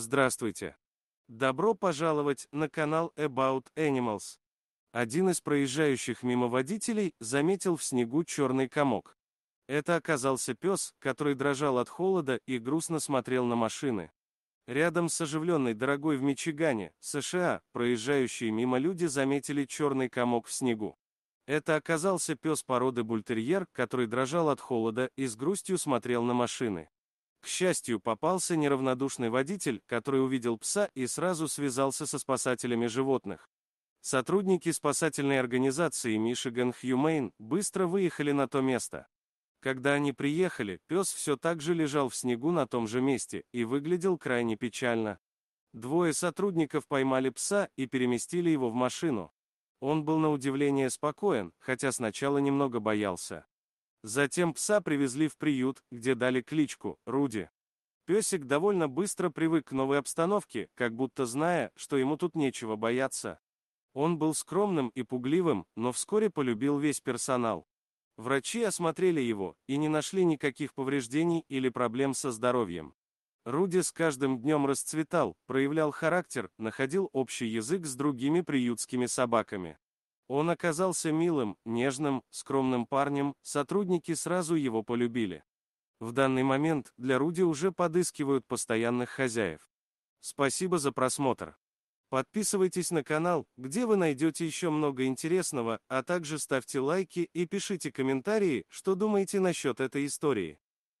Здравствуйте! Добро пожаловать на канал About Animals. Один из проезжающих мимо водителей заметил в снегу черный комок. Это оказался пес, который дрожал от холода и грустно смотрел на машины. Рядом с оживленной дорогой в Мичигане, США, проезжающие мимо люди заметили черный комок в снегу. Это оказался пес породы бультерьер, который дрожал от холода и с грустью смотрел на машины. К счастью, попался неравнодушный водитель, который увидел пса и сразу связался со спасателями животных. Сотрудники спасательной организации Michigan Humane быстро выехали на то место. Когда они приехали, пес все так же лежал в снегу на том же месте и выглядел крайне печально. Двое сотрудников поймали пса и переместили его в машину. Он был на удивление спокоен, хотя сначала немного боялся. Затем пса привезли в приют, где дали кличку «Руди». Песик довольно быстро привык к новой обстановке, как будто зная, что ему тут нечего бояться. Он был скромным и пугливым, но вскоре полюбил весь персонал. Врачи осмотрели его и не нашли никаких повреждений или проблем со здоровьем. Руди с каждым днем расцветал, проявлял характер, находил общий язык с другими приютскими собаками. Он оказался милым, нежным, скромным парнем, сотрудники сразу его полюбили. В данный момент для Руди уже подыскивают постоянных хозяев. Спасибо за просмотр. Подписывайтесь на канал, где вы найдете еще много интересного, а также ставьте лайки и пишите комментарии, что думаете насчет этой истории.